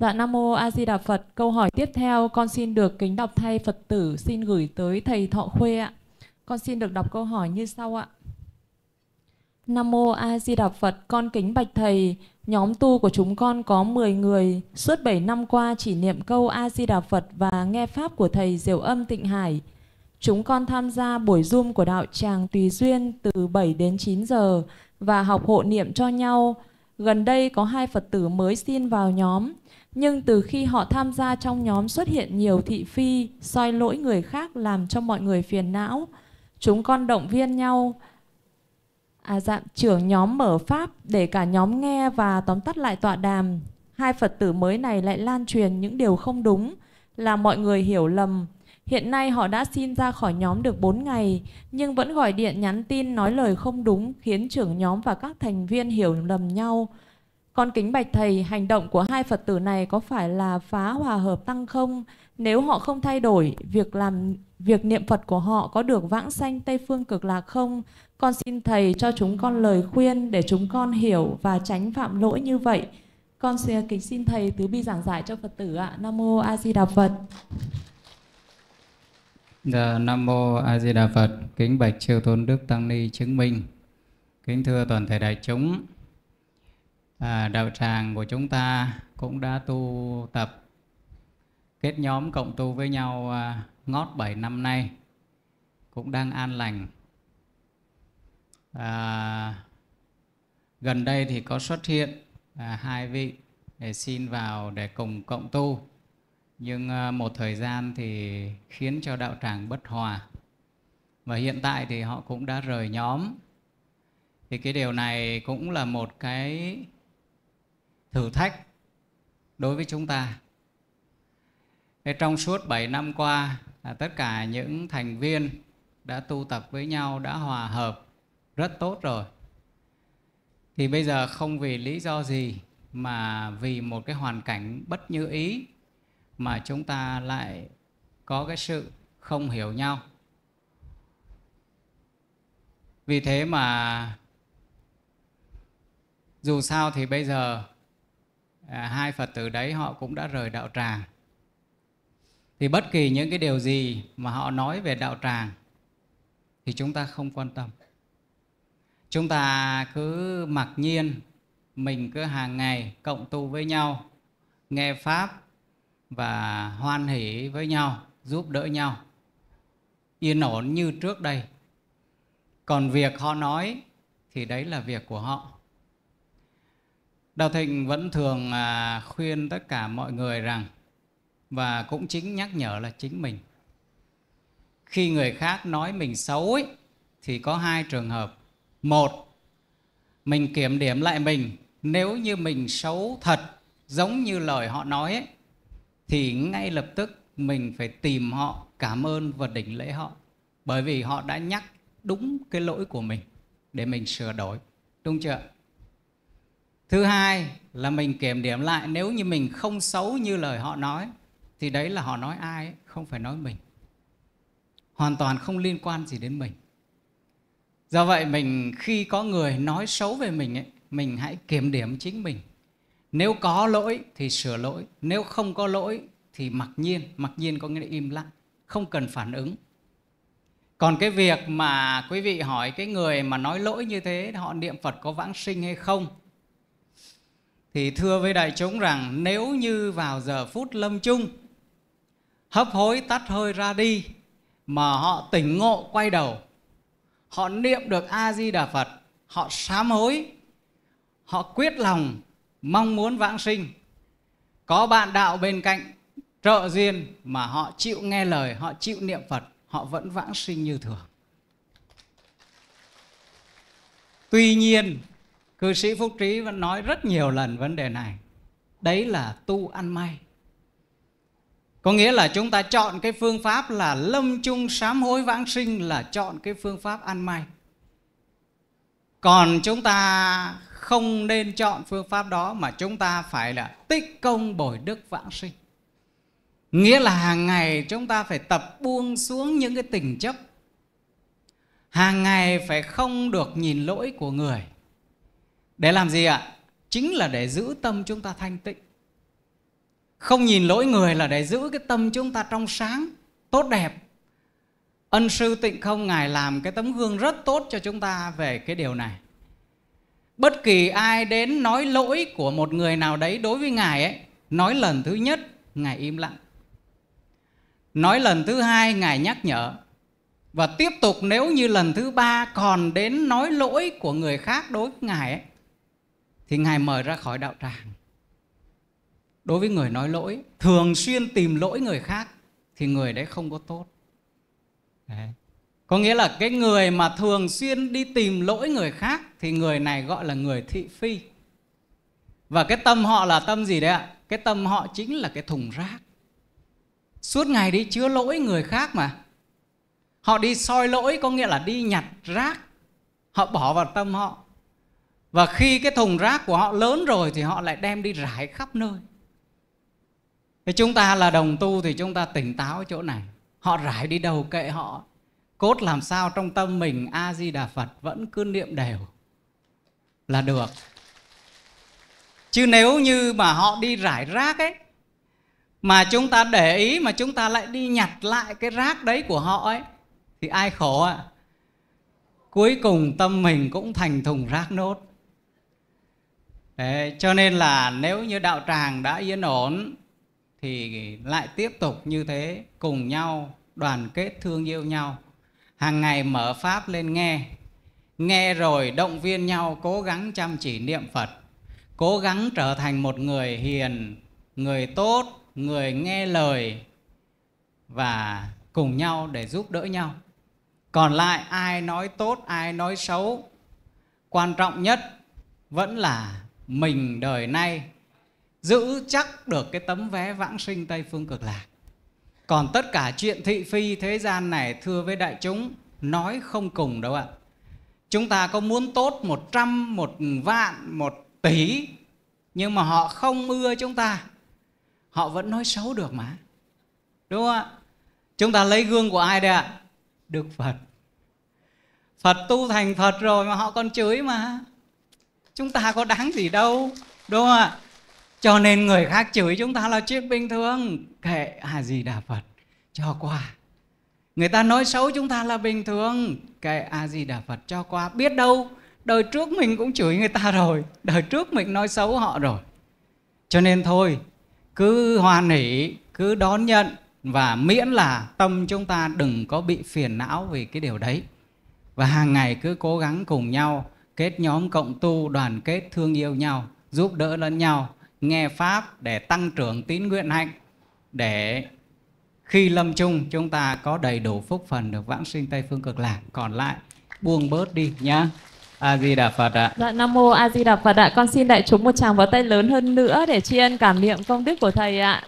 Dạ Nam Mô A Di Đà Phật Câu hỏi tiếp theo con xin được kính đọc thay Phật tử xin gửi tới Thầy Thọ Khuê ạ Con xin được đọc câu hỏi như sau ạ Nam Mô A Di Đà Phật Con kính bạch Thầy Nhóm tu của chúng con có 10 người Suốt 7 năm qua chỉ niệm câu A Di Đà Phật Và nghe Pháp của Thầy Diệu Âm Tịnh Hải Chúng con tham gia buổi Zoom của Đạo Tràng Tùy Duyên từ 7 đến 9 giờ và học hộ niệm cho nhau. Gần đây có hai Phật tử mới xin vào nhóm. Nhưng từ khi họ tham gia trong nhóm xuất hiện nhiều thị phi, soi lỗi người khác làm cho mọi người phiền não, chúng con động viên nhau à dạng trưởng nhóm mở pháp để cả nhóm nghe và tóm tắt lại tọa đàm. Hai Phật tử mới này lại lan truyền những điều không đúng, là mọi người hiểu lầm. Hiện nay họ đã xin ra khỏi nhóm được 4 ngày, nhưng vẫn gọi điện nhắn tin nói lời không đúng khiến trưởng nhóm và các thành viên hiểu lầm nhau. Con kính bạch thầy, hành động của hai Phật tử này có phải là phá hòa hợp tăng không? Nếu họ không thay đổi, việc làm việc niệm Phật của họ có được vãng sanh Tây phương cực lạc không? Con xin thầy cho chúng con lời khuyên để chúng con hiểu và tránh phạm lỗi như vậy. Con xin kính xin thầy tứ bi giảng giải cho Phật tử ạ. Nam mô A Di Đà Phật. Dạ, Nam mô A Di Đà Phật. Kính bạch chư tôn đức tăng ni chứng minh. Kính thưa toàn thể đại chúng, à, đạo tràng của chúng ta cũng đã tu tập kết nhóm cộng tu với nhau à, ngót bảy năm nay cũng đang an lành à, gần đây thì có xuất hiện à, hai vị để xin vào để cùng cộng tu nhưng à, một thời gian thì khiến cho đạo tràng bất hòa và hiện tại thì họ cũng đã rời nhóm thì cái điều này cũng là một cái thử thách đối với chúng ta trong suốt 7 năm qua à, tất cả những thành viên đã tu tập với nhau đã hòa hợp rất tốt rồi thì bây giờ không vì lý do gì mà vì một cái hoàn cảnh bất như ý mà chúng ta lại có cái sự không hiểu nhau vì thế mà dù sao thì bây giờ à, hai phật tử đấy họ cũng đã rời đạo tràng thì bất kỳ những cái điều gì mà họ nói về đạo tràng thì chúng ta không quan tâm chúng ta cứ mặc nhiên mình cứ hàng ngày cộng tu với nhau nghe pháp và hoan hỷ với nhau giúp đỡ nhau yên ổn như trước đây còn việc họ nói thì đấy là việc của họ Đạo Thịnh vẫn thường à, khuyên tất cả mọi người rằng và cũng chính nhắc nhở là chính mình. Khi người khác nói mình xấu ấy, thì có hai trường hợp. Một, mình kiểm điểm lại mình nếu như mình xấu thật giống như lời họ nói ấy, thì ngay lập tức mình phải tìm họ cảm ơn và đỉnh lễ họ bởi vì họ đã nhắc đúng cái lỗi của mình để mình sửa đổi đúng chưa thứ hai là mình kiểm điểm lại nếu như mình không xấu như lời họ nói thì đấy là họ nói ai không phải nói mình hoàn toàn không liên quan gì đến mình do vậy mình khi có người nói xấu về mình ấy, mình hãy kiểm điểm chính mình nếu có lỗi thì sửa lỗi nếu không có lỗi thì mặc nhiên mặc nhiên có nghĩa là im lặng không cần phản ứng còn cái việc mà quý vị hỏi cái người mà nói lỗi như thế họ niệm phật có vãng sinh hay không thì thưa với đại chúng rằng nếu như vào giờ phút lâm chung hấp hối tắt hơi ra đi mà họ tỉnh ngộ quay đầu họ niệm được a di đà phật họ sám hối họ quyết lòng mong muốn vãng sinh có bạn đạo bên cạnh trợ duyên mà họ chịu nghe lời họ chịu niệm phật họ vẫn vãng sinh như thường tuy nhiên cư sĩ phúc trí vẫn nói rất nhiều lần vấn đề này đấy là tu ăn may có nghĩa là chúng ta chọn cái phương pháp là lâm chung sám hối vãng sinh là chọn cái phương pháp ăn may còn chúng ta không nên chọn phương pháp đó mà chúng ta phải là tích công bồi đức vãng sinh nghĩa là hàng ngày chúng ta phải tập buông xuống những cái tình chấp hàng ngày phải không được nhìn lỗi của người để làm gì ạ? Chính là để giữ tâm chúng ta thanh tịnh. Không nhìn lỗi người là để giữ cái tâm chúng ta trong sáng, tốt đẹp. Ân sư tịnh không Ngài làm cái tấm gương rất tốt cho chúng ta về cái điều này. Bất kỳ ai đến nói lỗi của một người nào đấy đối với Ngài ấy, nói lần thứ nhất, Ngài im lặng. Nói lần thứ hai, Ngài nhắc nhở. Và tiếp tục nếu như lần thứ ba còn đến nói lỗi của người khác đối với Ngài ấy, thì ngài mời ra khỏi đạo tràng đối với người nói lỗi thường xuyên tìm lỗi người khác thì người đấy không có tốt đấy. có nghĩa là cái người mà thường xuyên đi tìm lỗi người khác thì người này gọi là người thị phi và cái tâm họ là tâm gì đấy ạ cái tâm họ chính là cái thùng rác suốt ngày đi chứa lỗi người khác mà họ đi soi lỗi có nghĩa là đi nhặt rác họ bỏ vào tâm họ và khi cái thùng rác của họ lớn rồi thì họ lại đem đi rải khắp nơi thì chúng ta là đồng tu thì chúng ta tỉnh táo ở chỗ này họ rải đi đầu kệ họ cốt làm sao trong tâm mình a di đà phật vẫn cứ niệm đều là được chứ nếu như mà họ đi rải rác ấy mà chúng ta để ý mà chúng ta lại đi nhặt lại cái rác đấy của họ ấy thì ai khổ ạ à? cuối cùng tâm mình cũng thành thùng rác nốt Đấy, cho nên là nếu như đạo tràng đã yên ổn thì lại tiếp tục như thế cùng nhau đoàn kết thương yêu nhau hàng ngày mở pháp lên nghe nghe rồi động viên nhau cố gắng chăm chỉ niệm phật cố gắng trở thành một người hiền người tốt người nghe lời và cùng nhau để giúp đỡ nhau còn lại ai nói tốt ai nói xấu quan trọng nhất vẫn là mình đời nay giữ chắc được cái tấm vé vãng sinh Tây Phương Cực Lạc. Còn tất cả chuyện thị phi thế gian này thưa với đại chúng nói không cùng đâu ạ. Chúng ta có muốn tốt một trăm, một vạn, một tỷ nhưng mà họ không ưa chúng ta. Họ vẫn nói xấu được mà. Đúng không ạ? Chúng ta lấy gương của ai đây ạ? Đức Phật. Phật tu thành Phật rồi mà họ còn chửi mà chúng ta có đáng gì đâu đúng không ạ cho nên người khác chửi chúng ta là chuyện bình thường kệ à gì đà phật cho qua người ta nói xấu chúng ta là bình thường kệ a di đà phật cho qua biết đâu đời trước mình cũng chửi người ta rồi đời trước mình nói xấu họ rồi cho nên thôi cứ hoan hỉ cứ đón nhận và miễn là tâm chúng ta đừng có bị phiền não vì cái điều đấy và hàng ngày cứ cố gắng cùng nhau kết nhóm cộng tu đoàn kết thương yêu nhau giúp đỡ lẫn nhau nghe pháp để tăng trưởng tín nguyện hạnh để khi lâm chung chúng ta có đầy đủ phúc phần được vãng sinh tây phương cực lạc còn lại buông bớt đi nhá a di đà phật ạ dạ nam mô a di đà phật ạ con xin đại chúng một tràng vỗ tay lớn hơn nữa để tri ân cảm niệm công đức của thầy ạ